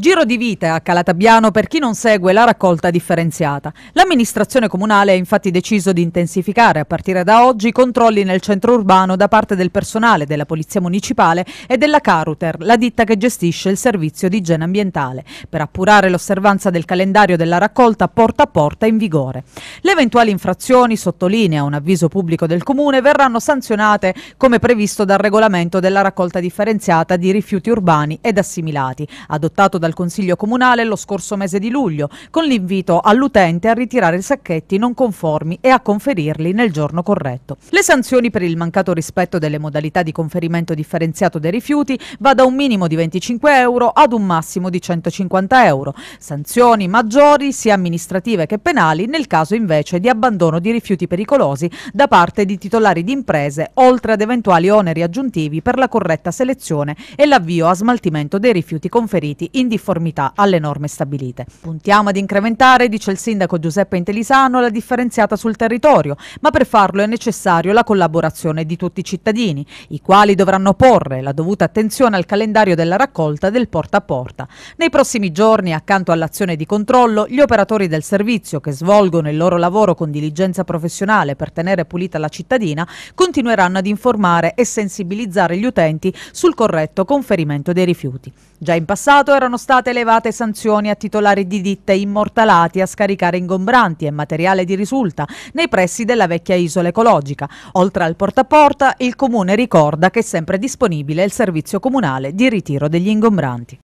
Giro di vite a Calatabiano per chi non segue la raccolta differenziata. L'amministrazione comunale ha infatti deciso di intensificare a partire da oggi i controlli nel centro urbano da parte del personale della Polizia Municipale e della Caruter, la ditta che gestisce il servizio di igiene ambientale, per appurare l'osservanza del calendario della raccolta porta a porta in vigore. Le eventuali infrazioni, sottolinea un avviso pubblico del Comune, verranno sanzionate come previsto dal regolamento della raccolta differenziata di rifiuti urbani ed assimilati, adottato da dal Consiglio Comunale lo scorso mese di luglio, con l'invito all'utente a ritirare i sacchetti non conformi e a conferirli nel giorno corretto. Le sanzioni per il mancato rispetto delle modalità di conferimento differenziato dei rifiuti va da un minimo di 25 euro ad un massimo di 150 euro, sanzioni maggiori sia amministrative che penali nel caso invece di abbandono di rifiuti pericolosi da parte di titolari di imprese, oltre ad eventuali oneri aggiuntivi per la corretta selezione e l'avvio a smaltimento dei rifiuti conferiti in in difformità alle norme stabilite. Puntiamo ad incrementare, dice il sindaco Giuseppe Intelisano, la differenziata sul territorio, ma per farlo è necessario la collaborazione di tutti i cittadini, i quali dovranno porre la dovuta attenzione al calendario della raccolta del porta a porta. Nei prossimi giorni, accanto all'azione di controllo, gli operatori del servizio che svolgono il loro lavoro con diligenza professionale per tenere pulita la cittadina continueranno ad informare e sensibilizzare gli utenti sul corretto conferimento dei rifiuti. Già in passato erano state elevate sanzioni a titolari di ditte immortalati a scaricare ingombranti e materiale di risulta nei pressi della vecchia isola ecologica. Oltre al porta a porta, il Comune ricorda che è sempre disponibile il servizio comunale di ritiro degli ingombranti.